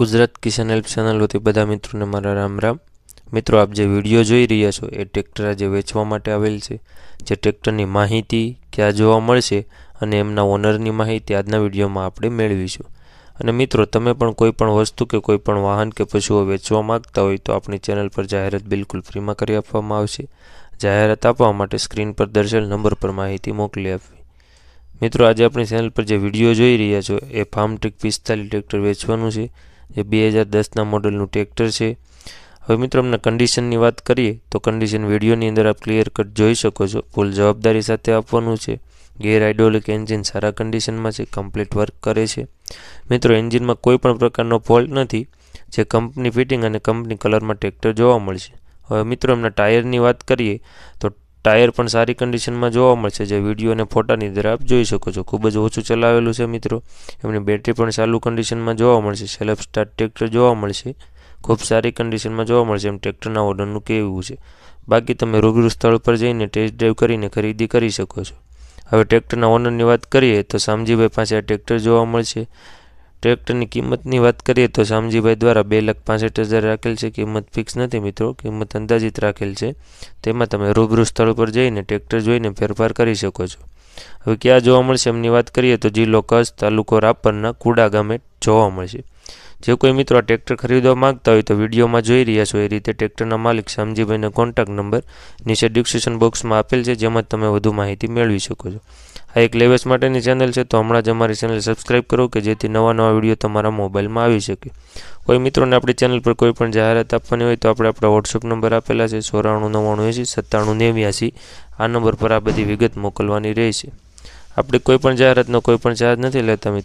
Gujarat Kishan help ચેનલોથી બધા મિત્રોને મારા રામ રામ મિત્રો આપ જે વિડીયો જોઈ રહ્યા છો એ ટ્રેક્ટર આજે વેચવા માટે આવેલ છે જે ટ્રેક્ટરની માહિતી ક્યાં જોવા મળશે અને એમના ઓનરની માહિતી આજના વિડીયોમાં આપણે મેળવીશું અને મિત્રો તમે પણ કોઈ પણ વસ્તુ કે કોઈ પણ વાહન કે પશુઓ વેચવા માગતા હોય તો આપણી ચેનલ પર જાહેરાત બિલકુલ ફ્રીમાં કરી આપવામાં આવશે જાહેરાત આપવા માટે સ્ક્રીન પર દર્શેલ નંબર પર માહિતી મોકલી આપવી મિત્રો આજે આપણી ચેનલ પર જે વિડીયો જોઈ રહ્યા છો એ ફાર્મ ટ્રેક પિસ્તાલીસ ટ્રેક્ટર વેચવાનું છે જે બે હજાર દસના મોડલનું ટ્રેક્ટર છે હવે મિત્રો અમને કન્ડિશનની વાત કરીએ તો કન્ડિશન વિડીયોની અંદર આપ ક્લિયર કટ જોઈ શકો છો ફૂલ જવાબદારી સાથે આપવાનું છે ગેર હાઇડ્રોલિક એન્જિન સારા કન્ડિશનમાં છે કમ્પ્લીટ વર્ક કરે છે મિત્રો એન્જિનમાં કોઈ પણ પ્રકારનો ફોલ્ટ નથી જે કંપની ફિટિંગ અને કંપની કલરમાં ટ્રેક્ટર જોવા મળશે હવે મિત્રો એમના ટાયરની વાત કરીએ તો ટાયર પણ સારી કન્ડિશનમાં જોવા મળશે જે વિડીયો અને ફોટાની અંદર આપ જોઈ શકો છો ખૂબ જ ઓછું ચલાવેલું છે મિત્રો એમની બેટરી પણ ચાલુ કન્ડિશનમાં જોવા મળશે સેલ્ફ સ્ટાર્ટ ટ્રેક્ટર જોવા મળશે ખૂબ સારી કન્ડિશનમાં જોવા મળશે એમ ટ્રેક્ટરના ઓર્ડરનું કેવું છે બાકી તમે રૂબરૂ સ્થળ પર જઈને ટેસ્ટ ડ્રાઈવ કરીને ખરીદી કરી શકો છો હવે ટ્રેક્ટરના ઓનરની વાત કરીએ તો સામજીભાઈ પાસે આ ટ્રેક્ટર જોવા મળશે ટ્રેક્ટરની કિંમતની વાત કરીએ તો શામજીભાઈ દ્વારા બે લાખ પાસઠ હજાર રાખેલ છે કિંમત ફિક્સ નથી મિત્રો કિંમત અંદાજિત રાખેલ છે તેમાં તમે રૂબરૂ સ્થળ પર જઈને ટ્રેક્ટર જોઈને ફેરફાર કરી શકો છો હવે ક્યાં જોવા મળશે એમની વાત કરીએ તો જિલ્લો કચ્છ તાલુકો રાપરના કુડા ગામે જોવા મળશે જે કોઈ મિત્રો ટ્રેક્ટર ખરીદવા માંગતા હોય તો વિડીયોમાં જોઈ રહ્યા છો એ રીતે ટ્રેક્ટરના માલિક શામજીભાઈનો કોન્ટેક્ટ નંબર નીચે ડિસ્ક્રિપ્શન બોક્સમાં આપેલ છે જેમાં તમે વધુ માહિતી મેળવી શકો છો આ એક લેવેસ્ટ માટેની ચેનલ છે તો હમણાં જ અમારી ચેનલ સબસ્ક્રાઇબ કરો કે જેથી નવા નવા વિડીયો તમારા મોબાઈલમાં આવી શકે કોઈ મિત્રોને આપણી ચેનલ પર કોઈ પણ જાહેરાત આપવાની હોય તો આપણે આપણા વોટ્સઅપ નંબર આપેલા છે ચોરાણું નવ્વાણું એંસી સત્તાણું નેવ્યાસી આ નંબર પર આ બધી વિગત મોકલવાની રહેશે આપણે કોઈ પણ જાહેરાતનો કોઈ પણ ચાર્જ નથી લેતા મિત્રો